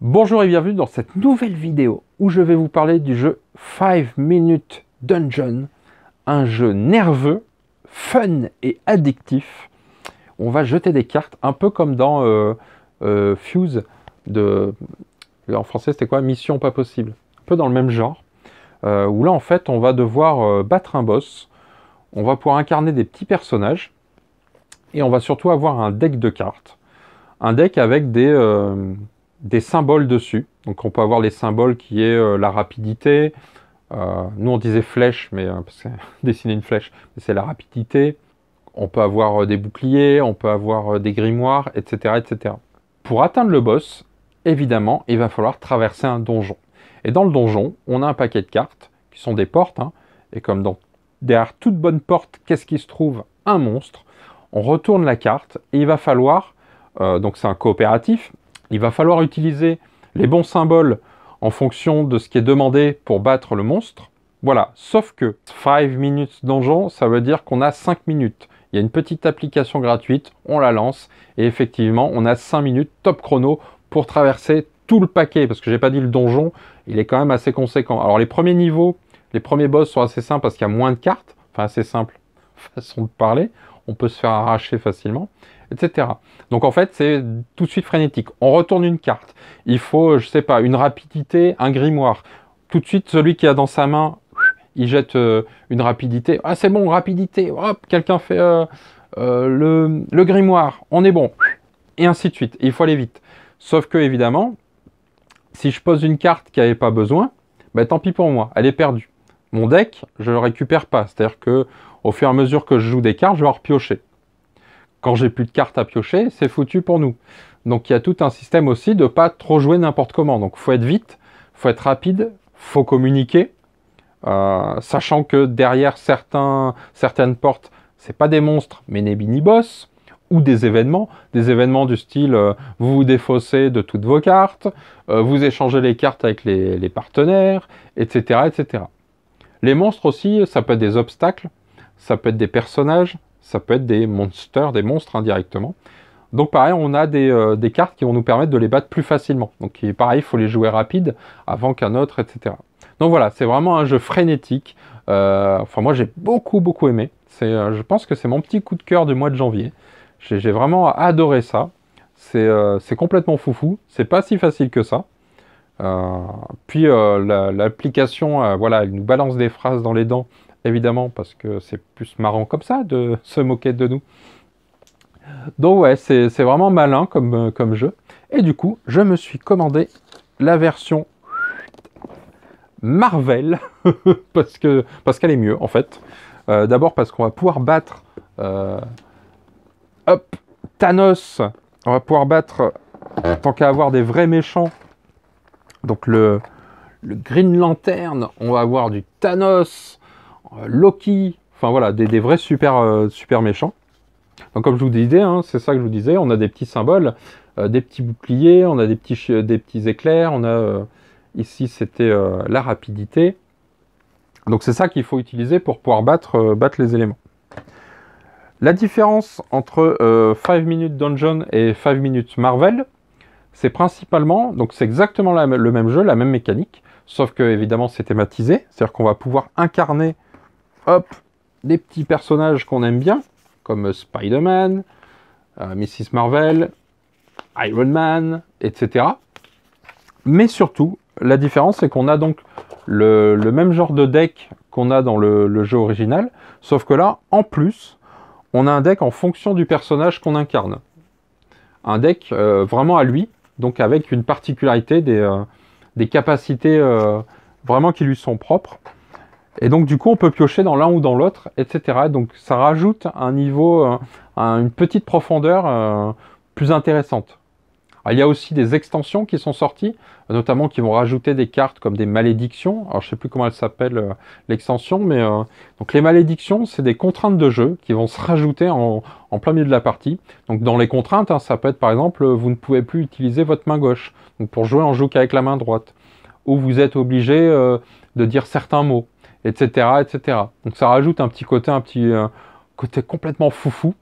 Bonjour et bienvenue dans cette nouvelle vidéo où je vais vous parler du jeu 5 Minute Dungeon, un jeu nerveux, fun et addictif. On va jeter des cartes un peu comme dans euh, euh, Fuse de... En français c'était quoi Mission pas possible. Un peu dans le même genre. Euh, où là en fait on va devoir battre un boss, on va pouvoir incarner des petits personnages et on va surtout avoir un deck de cartes. Un deck avec des des symboles dessus. Donc on peut avoir les symboles qui est euh, la rapidité. Euh, nous on disait flèche, mais euh, dessiner une flèche, c'est la rapidité. On peut avoir des boucliers, on peut avoir des grimoires, etc., etc. Pour atteindre le boss, évidemment, il va falloir traverser un donjon. Et dans le donjon, on a un paquet de cartes qui sont des portes. Hein. et comme dans, derrière toute bonne porte, qu'est-ce qui se trouve Un monstre. On retourne la carte et il va falloir, donc c'est un coopératif, il va falloir utiliser les bons symboles en fonction de ce qui est demandé pour battre le monstre. Voilà, sauf que 5 minutes donjon, ça veut dire qu'on a 5 minutes. Il y a une petite application gratuite, on la lance, et effectivement, on a 5 minutes top chrono pour traverser tout le paquet, parce que j'ai pas dit le donjon, il est quand même assez conséquent. Alors les premiers niveaux, les premiers boss sont assez simples parce qu'il y a moins de cartes, enfin assez simple façon de parler, on peut se faire arracher facilement etc. Donc en fait, c'est tout de suite frénétique. On retourne une carte. Il faut, je sais pas, une rapidité, un grimoire. Tout de suite, celui qui a dans sa main, il jette euh, une rapidité. Ah, c'est bon, rapidité. Hop, quelqu'un fait euh, euh, le, grimoire. On est bon. Et ainsi de suite. il faut aller vite. Sauf que, évidemment, si je pose une carte qui n'avait pas besoin, bah, tant pis pour moi, elle est perdue. Mon deck, je ne le récupère pas. C'est-à-dire que au fur et à mesure que je joue des cartes, je vais en repiocher quand j'ai plus de cartes à piocher, c'est foutu pour nous. Donc il y a tout un système aussi de pas trop jouer n'importe comment. Donc faut être vite, faut être rapide, faut communiquer, euh, sachant que derrière certaines portes, c'est pas des monstres, mais des mini-boss ou des événements, des événements du style euh, vous vous défaussez de toutes vos cartes, euh, vous échangez les cartes avec les, les, partenaires, etc., etc. Les monstres aussi, ça peut être des obstacles, ça peut être des personnages, ça peut être des monstres, des monstres indirectement. Hein, Donc pareil, on a euh, des, cartes qui vont nous permettre de les battre plus facilement. Donc pareil, il faut les jouer rapide avant qu'un autre, etc. Donc voilà, c'est vraiment un jeu frénétique. Euh, enfin moi j'ai beaucoup beaucoup aimé. Euh, je pense que c'est mon petit coup de cœur du mois de janvier. J'ai vraiment adoré ça. C'est complètement foufou. C'est pas si facile que ça. puis l'application, voilà, elle nous balance des phrases dans les dents évidemment, parce que c'est plus marrant comme ça de se moquer de nous. Donc ouais, c'est vraiment malin comme, euh, comme jeu. Et du coup, je me suis commandé la version Marvel, parce qu'elle parce est mieux en fait. Euh, d'abord parce qu'on va pouvoir battre euh, hop, Thanos, on va pouvoir battre, tant qu'à avoir des vrais méchants, donc le, le Green Lantern, on va avoir du Thanos, euh, Loki, enfin voilà, des, vrais super, euh, super méchants. Donc comme je vous disais, hein, c'est ça que je vous disais, on a des petits symboles, euh, des petits boucliers, on a des petits, des petits éclairs, on a ici c'était la rapidité. Donc c'est ça qu'il faut utiliser pour pouvoir battre, battre les éléments. La différence entre 5 minutes Dungeon et 5 minutes Marvel, c'est principalement, donc c'est exactement le même jeu, la même mécanique, sauf que évidemment c'est thématisé, c'est-à-dire qu'on va pouvoir incarner hop, des petits personnages qu'on aime bien, comme euh, Spider-Man, euh, Mrs. Marvel, Iron Man, etc. Mais surtout, la différence, c'est qu'on a donc le, même genre de deck qu'on a dans le, jeu original, sauf que là, en plus, on a un deck en fonction du personnage qu'on incarne. Un deck euh, vraiment à lui, donc avec une particularité des, capacités vraiment qui lui sont propres. Et donc, du coup, on peut piocher dans l'un ou dans l'autre, etc. Donc, ça rajoute un niveau, euh, une petite profondeur euh, plus intéressante. il y a aussi des extensions qui sont sorties, notamment qui vont rajouter des cartes comme des malédictions. Alors, je ne sais plus comment elle s'appelle euh, l'extension, mais donc les malédictions, c'est des contraintes de jeu qui vont se rajouter en, plein milieu de la partie. Donc, dans les contraintes, hein, ça peut être par exemple, vous ne pouvez plus utiliser votre main gauche. Donc, pour jouer, on joue qu'avec la main droite. Ou vous êtes obligé de dire certains mots etc., etc. Donc ça rajoute un petit côté, un petit euh, côté complètement foufou,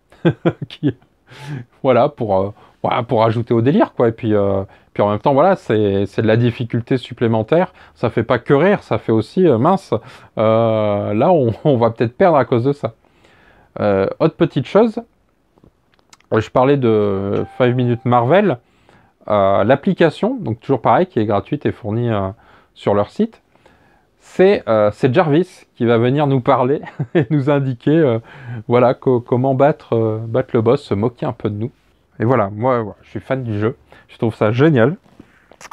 voilà, pour, euh, pour ajouter au délire, quoi. Et puis, euh, puis en même temps, voilà, c'est de la difficulté supplémentaire. Ça fait pas que rire, ça fait aussi mince. là, on, on va peut-être perdre à cause de ça. autre petite chose, je parlais de 5 Minutes Marvel. L'application, donc toujours pareil, qui est gratuite et fournie sur leur site, euh, c'est Jarvis qui va venir nous parler et nous indiquer euh, voilà, comment euh, battre, le boss, se moquer un peu de nous. Et voilà, moi je suis fan du jeu, je trouve ça génial.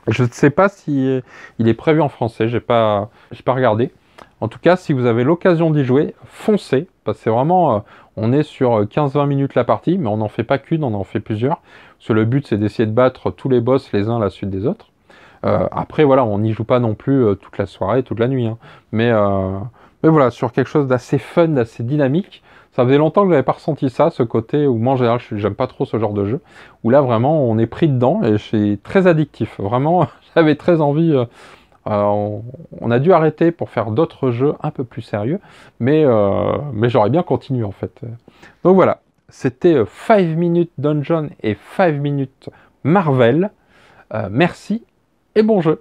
Je ne sais pas si il est prévu en français, j'ai pas, pas regardé. En tout cas, si vous avez l'occasion d'y jouer, foncez, parce que c'est vraiment, on est sur 15-20 minutes la partie, mais on n'en fait pas qu'une, on en fait plusieurs. Parce que le but c'est d'essayer de battre tous les boss les uns à la suite des autres. Euh, après, voilà, on n'y joue pas non plus euh, toute la soirée, toute la nuit. Hein. Euh, mais, voilà, sur quelque chose d'assez fun, d'assez dynamique. Ça faisait longtemps que je n'avais pas ressenti ça, ce côté où moi en général j'aime pas trop ce genre de jeu, où là vraiment on est pris dedans et c'est très addictif. Vraiment, j'avais très envie. on, a dû arrêter pour faire d'autres jeux un peu plus sérieux, mais, mais j'aurais bien continué en fait. Donc voilà, c'était 5 minutes Dungeon et 5 minutes Marvel. merci et bon jeu